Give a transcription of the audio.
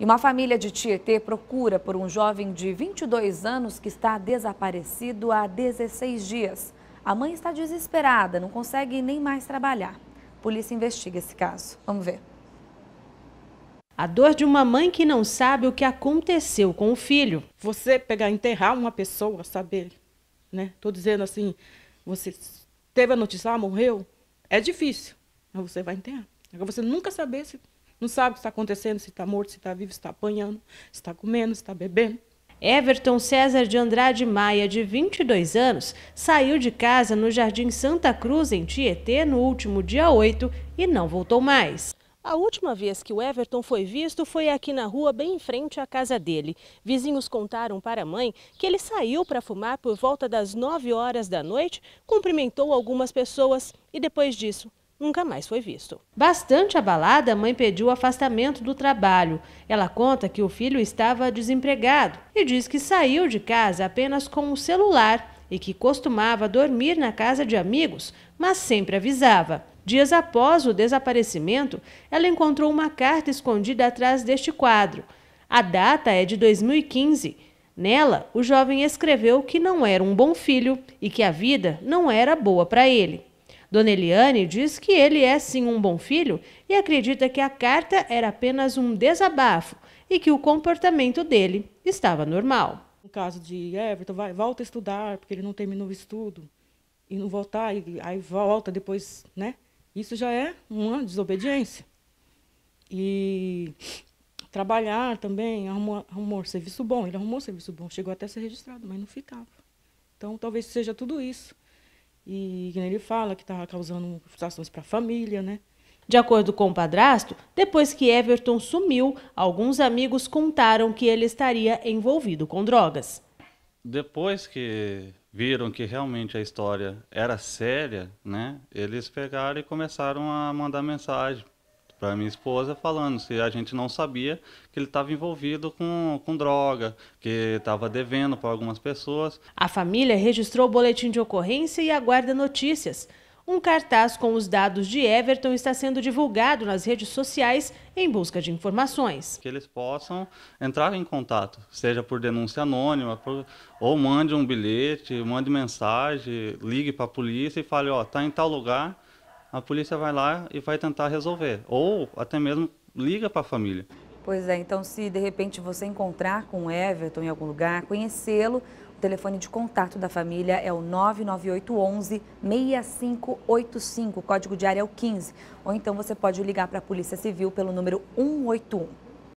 E uma família de Tietê procura por um jovem de 22 anos que está desaparecido há 16 dias. A mãe está desesperada, não consegue nem mais trabalhar. A polícia investiga esse caso. Vamos ver. A dor de uma mãe que não sabe o que aconteceu com o filho. Você pegar, enterrar uma pessoa, saber, né? Tô dizendo assim, você teve a notícia, ela ah, morreu, é difícil. Mas você vai enterrar. Agora você nunca saber se não sabe o que está acontecendo, se está morto, se está vivo, se está apanhando, se está comendo, se está bebendo. Everton César de Andrade Maia, de 22 anos, saiu de casa no Jardim Santa Cruz, em Tietê, no último dia 8 e não voltou mais. A última vez que o Everton foi visto foi aqui na rua, bem em frente à casa dele. Vizinhos contaram para a mãe que ele saiu para fumar por volta das 9 horas da noite, cumprimentou algumas pessoas e depois disso nunca mais foi visto. Bastante abalada, a mãe pediu afastamento do trabalho. Ela conta que o filho estava desempregado e diz que saiu de casa apenas com o celular e que costumava dormir na casa de amigos, mas sempre avisava. Dias após o desaparecimento, ela encontrou uma carta escondida atrás deste quadro. A data é de 2015. Nela, o jovem escreveu que não era um bom filho e que a vida não era boa para ele. Dona Eliane diz que ele é sim um bom filho e acredita que a carta era apenas um desabafo e que o comportamento dele estava normal. No caso de Everton, vai, volta a estudar, porque ele não terminou o estudo, e não voltar, e, aí volta depois, né? Isso já é uma desobediência. E trabalhar também, arrumou, arrumou serviço bom, ele arrumou serviço bom, chegou até a ser registrado, mas não ficava. Então talvez seja tudo isso. E ele fala que estava tá causando frustrações para a família, né? De acordo com o padrasto, depois que Everton sumiu, alguns amigos contaram que ele estaria envolvido com drogas. Depois que viram que realmente a história era séria, né? Eles pegaram e começaram a mandar mensagem para minha esposa falando se a gente não sabia que ele estava envolvido com, com droga, que estava devendo para algumas pessoas. A família registrou o boletim de ocorrência e aguarda notícias. Um cartaz com os dados de Everton está sendo divulgado nas redes sociais em busca de informações. Que eles possam entrar em contato, seja por denúncia anônima, ou mande um bilhete, mande mensagem, ligue para a polícia e fale, ó, tá em tal lugar, a polícia vai lá e vai tentar resolver, ou até mesmo liga para a família. Pois é, então se de repente você encontrar com o Everton em algum lugar, conhecê-lo, o telefone de contato da família é o 99811 6585, o código de área é o 15. Ou então você pode ligar para a Polícia Civil pelo número 181.